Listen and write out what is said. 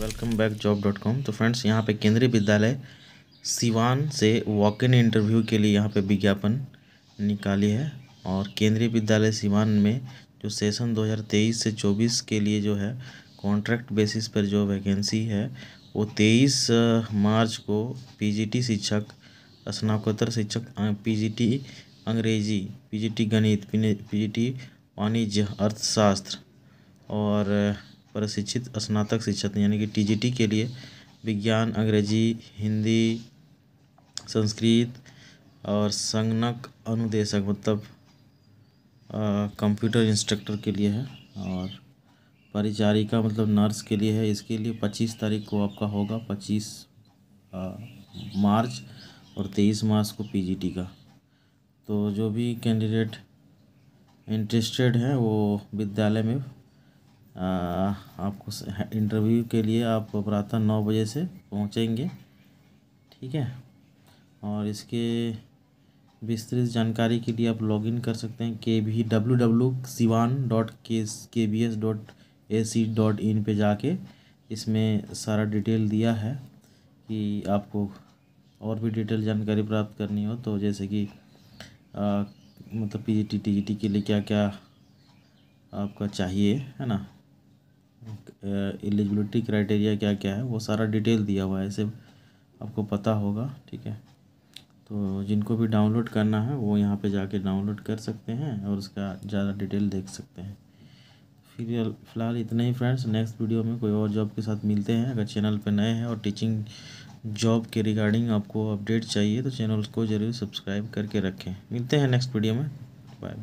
welcome back job dot com तो friends यहाँ पे केंद्रीय विद्यालय सिवान से वॉक इन इंटरव्यू के लिए यहाँ पे विज्ञापन निकाली है और केंद्रीय विद्यालय सिवान में जो सेशन 2023 से 24 के लिए जो है कॉन्ट्रैक्ट बेसिस पर जो वैकेंसी है वो 23 मार्च को पीजीटी शिक्षक स्नाकोत्तर शिक्षक पीजीटी अंग्रेजी पीजीटी गणित टी वाणिज्य अर्थशास्त्र और प्रशिक्षित स्नातक शिक्षक यानी कि टीजीटी के लिए विज्ञान अंग्रेजी हिंदी संस्कृत और संगणक अनुदेशक मतलब कंप्यूटर इंस्ट्रक्टर के लिए है और परिचारिका मतलब नर्स के लिए है इसके लिए पच्चीस तारीख को आपका होगा पच्चीस मार्च और तेईस मार्च को पीजीटी का तो जो भी कैंडिडेट इंटरेस्टेड हैं वो विद्यालय में आपको इंटरव्यू के लिए आप प्रातः नौ बजे से पहुंचेंगे ठीक है और इसके विस्तृत जानकारी के लिए आप लॉगिन कर सकते हैं के भी W W Siwan dot K K B S dot A C dot in पर जाके इसमें सारा डिटेल दिया है कि आपको और भी डिटेल जानकारी प्राप्त करनी हो तो जैसे कि मतलब P G T T G T के लिए क्या क्या आपका चाहिए है ना एलिजिबिलिटी क्राइटेरिया क्या क्या है वो सारा डिटेल दिया हुआ है ऐसे आपको पता होगा ठीक है तो जिनको भी डाउनलोड करना है वो यहाँ पे जाके डाउनलोड कर सकते हैं और उसका ज़्यादा डिटेल देख सकते हैं फिर फिलहाल इतना ही फ्रेंड्स नेक्स्ट वीडियो में कोई और जॉब के साथ मिलते हैं अगर चैनल पर नए हैं और टीचिंग जॉब के रिगार्डिंग आपको अपडेट चाहिए तो चैनल को ज़रूर सब्सक्राइब करके रखें मिलते हैं नेक्स्ट वीडियो में बाय